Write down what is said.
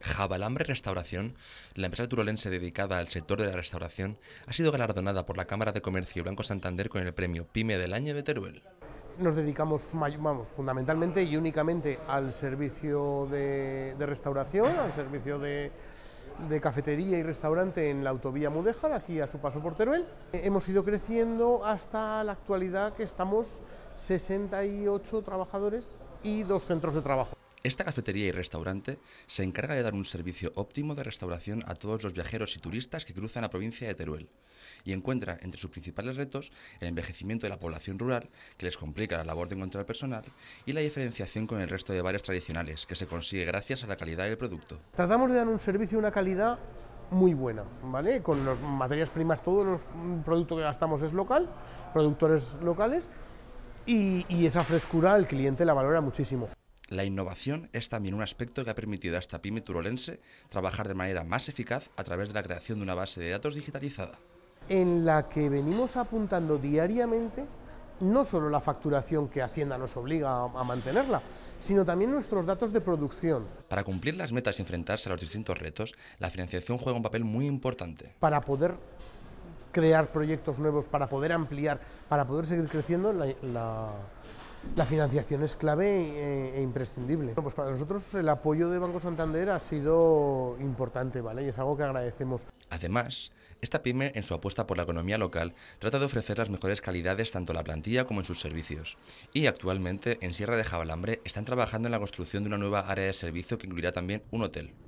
Jabalambre Restauración, la empresa turolense dedicada al sector de la restauración, ha sido galardonada por la Cámara de Comercio Blanco Santander con el premio Pyme del Año de Teruel. Nos dedicamos fundamentalmente y únicamente al servicio de, restauración, al servicio de, de cafetería y restaurante en la autovía Mudéjar, aquí a su paso por Teruel. Hemos ido creciendo hasta la actualidad que estamos 68 trabajadores y dos centros de trabajo. Esta cafetería y restaurante se encarga de dar un servicio óptimo de restauración a todos los viajeros y turistas que cruzan la provincia de Teruel y encuentra entre sus principales retos el envejecimiento de la población rural, que les complica la labor de encontrar personal, y la diferenciación con el resto de bares tradicionales, que se consigue gracias a la calidad del producto. Tratamos de dar un servicio y una calidad muy buena, ¿vale? Con las materias primas, todos los productos que gastamos es local, productores locales, y, y esa frescura el cliente la valora muchísimo. La innovación es también un aspecto que ha permitido a esta pyme turolense trabajar de manera más eficaz a través de la creación de una base de datos digitalizada. En la que venimos apuntando diariamente no solo la facturación que Hacienda nos obliga a mantenerla, sino también nuestros datos de producción. Para cumplir las metas y enfrentarse a los distintos retos, la financiación juega un papel muy importante. Para poder crear proyectos nuevos, para poder ampliar, para poder seguir creciendo, la, la financiación es clave e, e imprescindible. Pues para nosotros el apoyo de Banco Santander ha sido importante, ¿vale? Y es algo que agradecemos. Además, esta pyme, en su apuesta por la economía local, trata de ofrecer las mejores calidades tanto en la plantilla como en sus servicios. Y actualmente, en Sierra de Jabalambre, están trabajando en la construcción de una nueva área de servicio que incluirá también un hotel.